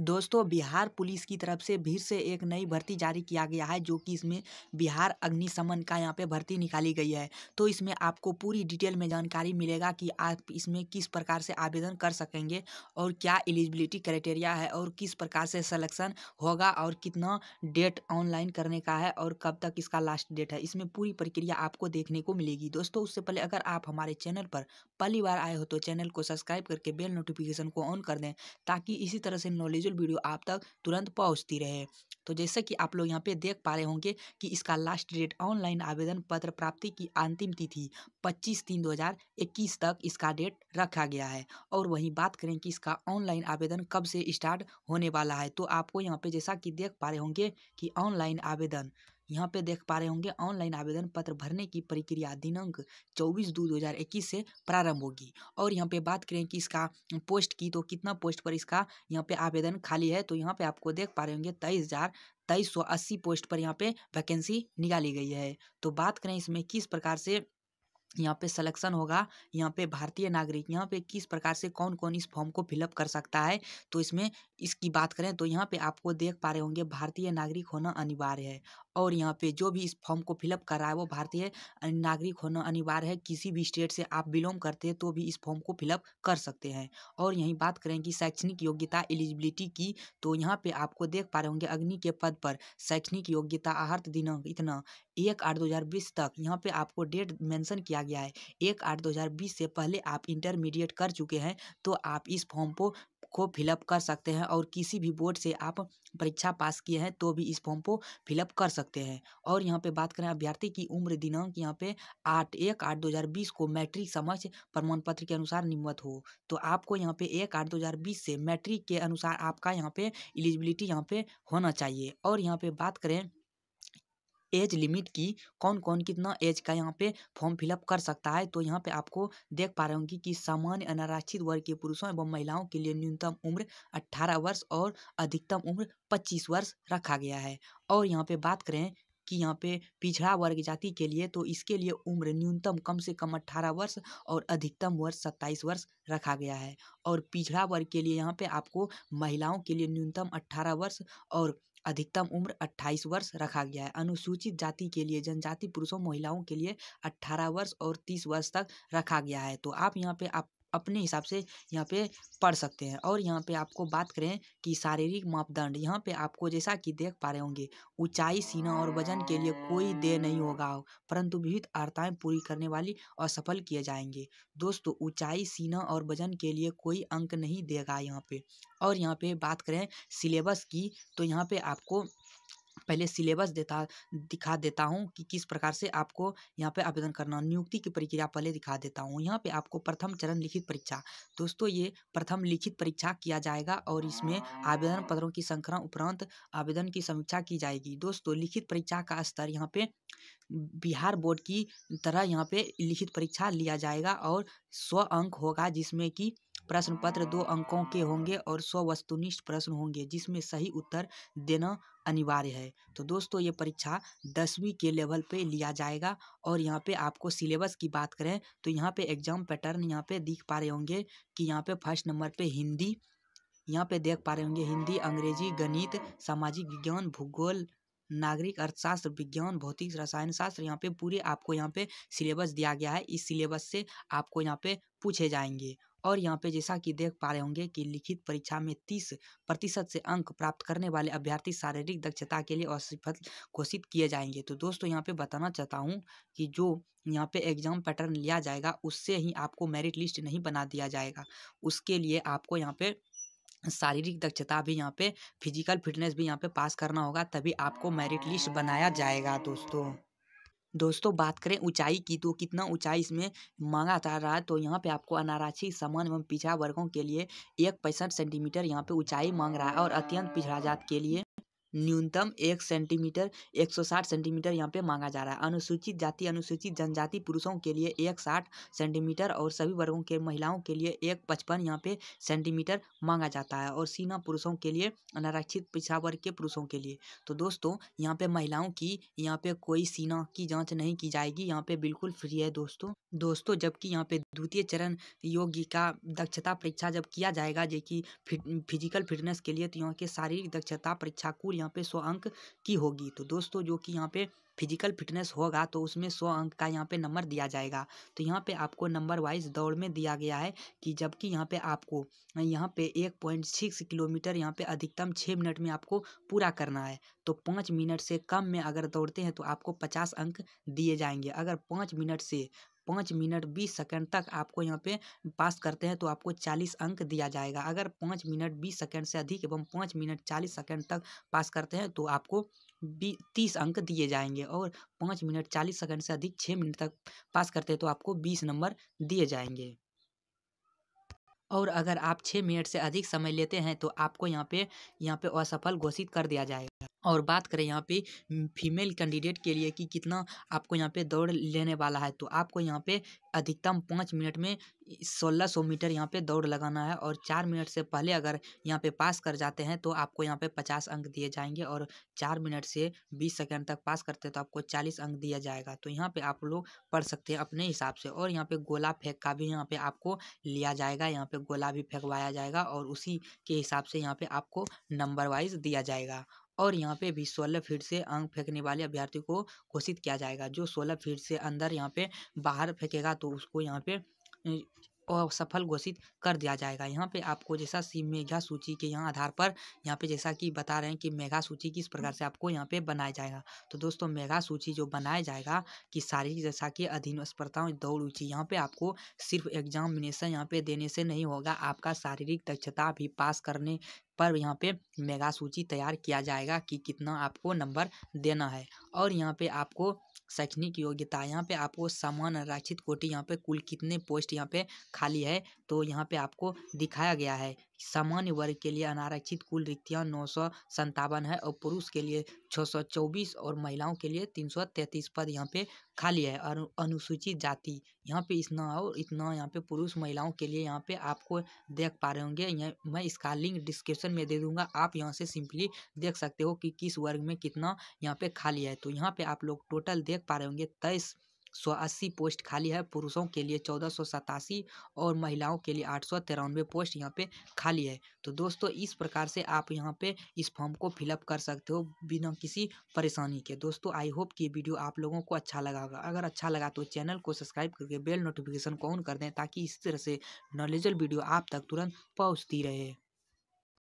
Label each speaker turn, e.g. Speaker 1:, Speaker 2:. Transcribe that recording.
Speaker 1: दोस्तों बिहार पुलिस की तरफ से फिर से एक नई भर्ती जारी किया गया है जो कि इसमें बिहार अग्निशमन का यहाँ पे भर्ती निकाली गई है तो इसमें आपको पूरी डिटेल में जानकारी मिलेगा कि आप इसमें किस प्रकार से आवेदन कर सकेंगे और क्या एलिजिबिलिटी क्राइटेरिया है और किस प्रकार से सलेक्शन होगा और कितना डेट ऑनलाइन करने का है और कब तक इसका लास्ट डेट है इसमें पूरी प्रक्रिया आपको देखने को मिलेगी दोस्तों उससे पहले अगर आप हमारे चैनल पर पहली बार आए हो तो चैनल को सब्सक्राइब करके बेल नोटिफिकेशन को ऑन कर दें ताकि इसी तरह से नॉलेज ऑफिशियल वीडियो आप तक तुरंत पहुँचती रहे तो जैसा कि आप लोग यहाँ पे देख पा रहे होंगे कि इसका लास्ट डेट ऑनलाइन आवेदन पत्र प्राप्ति की अंतिम तिथि 25 तीन 2021 तक इसका डेट रखा गया है और वहीं बात करें कि इसका ऑनलाइन आवेदन कब से स्टार्ट होने वाला है तो आपको यहाँ पे जैसा कि देख पा रहे होंगे कि ऑनलाइन आवेदन यहाँ पे देख पा रहे होंगे ऑनलाइन आवेदन पत्र भरने की प्रक्रिया दिनांक 24 दो 2021 से प्रारंभ होगी और यहाँ पे बात करें कि इसका पोस्ट की तो कितना पोस्ट पर इसका यहाँ पे आवेदन खाली है तो यहाँ पे आपको देख पा रहे होंगे तेईस हज़ार तेईस सौ अस्सी पोस्ट पर यहाँ पे वैकेंसी निकाली गई है तो बात करें इसमें किस प्रकार से यहाँ पे सिलेक्शन होगा यहाँ पे भारतीय नागरिक यहाँ पे किस प्रकार से कौन कौन इस फॉर्म को फिलअप कर सकता है तो इसमें इसकी बात करें तो यहाँ पे आपको देख पा रहे होंगे भारतीय नागरिक होना अनिवार्य है और यहाँ पे जो भी इस फॉर्म को फिलअप कर रहा है वो भारतीय नागरिक होना अनिवार्य है किसी भी स्टेट से आप बिलोंग करते हैं तो भी इस फॉर्म को फिलअप कर सकते हैं और यहीं बात करें कि शैक्षणिक योग्यता एलिजिबिलिटी की तो यहाँ पे आपको देख पा रहे होंगे अग्नि के पद पर शैक्षणिक योग्यता आहर्त दिनांक इतना एक आठ दो हज़ार बीस तक यहाँ पे आपको डेट मेंशन किया गया है एक आठ दो हज़ार बीस से पहले आप इंटरमीडिएट कर चुके हैं तो आप इस फॉर्म को को फिलअप कर सकते हैं और किसी भी बोर्ड से आप परीक्षा पास किए हैं तो भी इस फॉर्म को फिलअप कर सकते हैं और यहाँ पे बात करें अभ्यर्थी की उम्र दिनांक यहाँ पे आठ एक आठ दो हज़ार बीस को मैट्रिक समझ प्रमाण पत्र के अनुसार निम्बत हो तो आपको यहाँ पे एक आठ दो हज़ार बीस से मैट्रिक के अनुसार आपका यहाँ पे एलिजिबिलिटी यहाँ पे होना चाहिए और यहाँ पर बात करें एज लिमिट की कौन कौन कितना एज का यहाँ पे फॉर्म फिलअप कर सकता है तो यहाँ पे आपको देख पा रहे होंगे कि सामान्य अनारक्षित वर्ग के पुरुषों एवं महिलाओं के लिए न्यूनतम उम्र 18 वर्ष और अधिकतम उम्र 25 वर्ष रखा गया है और यहाँ पे बात करें कि यहाँ पे पिछड़ा वर्ग जाति के लिए तो इसके लिए उम्र न्यूनतम कम से कम अट्ठारह वर्ष और अधिकतम वर्ष सत्ताईस वर्ष रखा गया है और पिछड़ा वर्ग के लिए यहाँ पे आपको महिलाओं के लिए न्यूनतम अट्ठारह वर्ष और अधिकतम उम्र 28 वर्ष रखा गया है अनुसूचित जाति के लिए जनजाति पुरुषों महिलाओं के लिए 18 वर्ष और 30 वर्ष तक रखा गया है तो आप यहाँ पे आप अपने हिसाब से यहाँ पे पढ़ सकते हैं और यहाँ पे आपको बात करें कि शारीरिक मापदंड यहाँ पे आपको जैसा कि देख पा रहे होंगे ऊंचाई सीना और वजन के लिए कोई देय नहीं होगा परंतु विविध आर्ताएँ पूरी करने वाली असफल किए जाएंगे दोस्तों ऊंचाई सीना और वजन के लिए कोई अंक नहीं देगा यहाँ पे और यहाँ पे बात करें सिलेबस की तो यहाँ पे आपको पहले सिलेबस देता दिखा देता हूँ कि किस प्रकार से आपको यहाँ पे आवेदन करना नियुक्ति की प्रक्रिया पहले दिखा देता हूँ यहाँ पे आपको प्रथम चरण लिखित परीक्षा दोस्तों ये प्रथम लिखित परीक्षा किया जाएगा और इसमें आवेदन पत्रों की संख्या उपरांत आवेदन की समीक्षा की जाएगी दोस्तों लिखित परीक्षा का स्तर यहाँ पे बिहार बोर्ड की तरह यहाँ पे लिखित परीक्षा लिया जाएगा और स्व अंक होगा जिसमें कि प्रश्न पत्र दो अंकों के होंगे और सौ वस्तुनिष्ठ प्रश्न होंगे जिसमें सही उत्तर देना अनिवार्य है तो दोस्तों ये परीक्षा दसवीं के लेवल पे लिया जाएगा और यहाँ पे आपको सिलेबस की बात करें तो यहाँ पे एग्जाम पैटर्न यहाँ पे दिख पा रहे होंगे कि यहाँ पे फर्स्ट नंबर पे हिंदी यहाँ पे देख पा रहे होंगे हिंदी अंग्रेजी गणित सामाजिक विज्ञान भूगोल नागरिक अर्थशास्त्र विज्ञान भौतिक रसायन शास्त्र यहाँ पे पूरे आपको यहाँ पे सिलेबस दिया गया है इस सिलेबस से आपको यहाँ पे पूछे जाएंगे और यहाँ पे जैसा कि देख पा रहे होंगे कि लिखित परीक्षा में तीस प्रतिशत से अंक प्राप्त करने वाले अभ्यर्थी शारीरिक दक्षता के लिए असफल घोषित किए जाएंगे तो दोस्तों यहाँ पे बताना चाहता हूँ कि जो यहाँ पे एग्ज़ाम पैटर्न लिया जाएगा उससे ही आपको मेरिट लिस्ट नहीं बना दिया जाएगा उसके लिए आपको यहाँ पे शारीरिक दक्षता भी यहाँ पे फिजिकल फिटनेस भी यहाँ पे पास करना होगा तभी आपको मेरिट लिस्ट बनाया जाएगा दोस्तों दोस्तों बात करें ऊंचाई की तो कितना ऊंचाई इसमें मांगा जा रहा है तो यहाँ पे आपको अनारक्षी समान एवं पिछड़ा वर्गों के लिए एक पैंसठ सेंटीमीटर यहाँ पे ऊंचाई मांग रहा है और अत्यंत पिछड़ा जात के लिए न्यूनतम एक सेंटीमीटर 160 सेंटीमीटर यहाँ पे मांगा जा रहा है अनुसूचित जाति अनुसूचित जनजाति पुरुषों के लिए एक साठ सेंटीमीटर और सभी वर्गों के महिलाओं के लिए एक पचपन यहाँ पे सेंटीमीटर मांगा जाता है और सीना पुरुषों के लिए अनारक्षित पिछड़ा वर्ग के पुरुषों के लिए तो दोस्तों यहाँ पे महिलाओं की यहाँ पे कोई सीना की जाँच नहीं की जाएगी यहाँ पे बिल्कुल फ्री है दोस्तों दोस्तों जबकि यहाँ पे द्वितीय चरण योगी का दक्षता परीक्षा जब किया जाएगा जो कि फिजिकल फिटनेस के लिए तो यहाँ के शारीरिक दक्षता परीक्षा कुल यहाँ पे सौ अंक की होगी तो दोस्तों जो कि यहाँ पे फिजिकल फिटनेस होगा तो उसमें सौ अंक का यहाँ पे नंबर दिया जाएगा तो यहाँ पे आपको नंबर वाइज दौड़ में दिया गया है कि जबकि यहाँ पे आपको यहाँ पे एक पॉइंट सिक्स किलोमीटर यहाँ पे अधिकतम छः मिनट में आपको पूरा करना है तो पाँच मिनट से कम में अगर दौड़ते हैं तो आपको पचास अंक दिए जाएंगे अगर पाँच मिनट से पाँच मिनट बीस सेकंड तक आपको यहाँ पे पास करते हैं तो आपको चालीस अंक दिया जाएगा अगर पाँच मिनट बीस सेकंड से अधिक एवं पाँच मिनट चालीस सेकेंड तक पास करते हैं तो आपको बी तीस अंक दिए जाएंगे और पाँच मिनट चालीस सेकेंड से अधिक छः मिनट तक पास करते हैं तो आपको बीस नंबर दिए जाएंगे और अगर आप छः मिनट से अधिक समय लेते हैं तो आपको यहाँ पे यहाँ पे असफल घोषित कर दिया जाएगा और बात करें यहाँ पे फीमेल कैंडिडेट के लिए कि कितना आपको यहाँ पे दौड़ लेने वाला है तो आपको यहाँ पे अधिकतम पाँच मिनट में सोलह सौ मीटर यहाँ पे दौड़ लगाना है और चार मिनट से पहले अगर यहाँ पे पास कर जाते हैं तो आपको यहाँ पे पचास अंक दिए जाएंगे और चार मिनट से बीस सेकंड तक पास करते हैं तो आपको चालीस अंक दिया जाएगा तो यहाँ पे आप लोग पढ़ सकते हैं अपने हिसाब से और यहाँ पे गोला फेंक का भी यहाँ पे आपको लिया जाएगा यहाँ पे गोला भी फेंकवाया जाएगा और उसी के हिसाब से यहाँ पे आपको नंबर वाइज दिया जाएगा और यहाँ पे भी सोलह फीट से अंक फेंकने वाले अभ्यर्थी को घोषित किया जाएगा जो सोलह फीट से अंदर यहाँ पे बाहर फेंकेगा तो उसको यहाँ पे असफल घोषित कर दिया जाएगा यहाँ पे आपको जैसा सी मेघा सूची के यहाँ आधार पर यहाँ पे जैसा कि बता रहे हैं कि मेघा सूची किस प्रकार से आपको यहाँ पे बनाया जाएगा तो दोस्तों मेघा सूची जो बनाया जाएगा कि शारीरिक जैसा कि अधीन स्पर्धाओं दौड़ ऊंची यहाँ पे आपको सिर्फ एग्जामिनेशन यहाँ पे देने से नहीं होगा आपका शारीरिक दक्षता भी पास करने पर यहाँ पे मेगा सूची तैयार किया जाएगा कि कितना आपको नंबर देना है और यहाँ पे आपको शैक्षणिक योग्यता यहाँ पे आपको समान आरक्षित कोटि यहाँ पे कुल कितने पोस्ट यहाँ पे खाली है तो यहाँ पे आपको दिखाया गया है सामान्य वर्ग के लिए अनारक्षित कुल रिक्तियाँ नौ सौ संतावन है और पुरुष के लिए छः सौ चौबीस और महिलाओं के लिए तीन सौ तैंतीस पद यहाँ पे खाली है और अनुसूचित जाति यहाँ पे इतना और इतना यहाँ पे पुरुष महिलाओं के लिए यहाँ पे आपको देख पा रहे होंगे यहाँ मैं इसका लिंक डिस्क्रिप्शन में दे दूंगा आप यहाँ से सिंपली देख सकते हो कि किस वर्ग में कितना यहाँ पे खाली है तो यहाँ पे आप लोग टोटल देख पा रहे होंगे तेईस सौ अस्सी पोस्ट खाली है पुरुषों के लिए चौदह सौ सतासी और महिलाओं के लिए आठ सौ तिरानवे पोस्ट यहाँ पे खाली है तो दोस्तों इस प्रकार से आप यहाँ पे इस फॉर्म को फिलअप कर सकते हो बिना किसी परेशानी के दोस्तों आई होप कि वीडियो आप लोगों को अच्छा लगा होगा अगर अच्छा लगा तो चैनल को सब्सक्राइब करके बेल नोटिफिकेशन को ऑन कर दें ताकि इस तरह से नॉलेजल वीडियो आप तक तुरंत पहुँचती रहे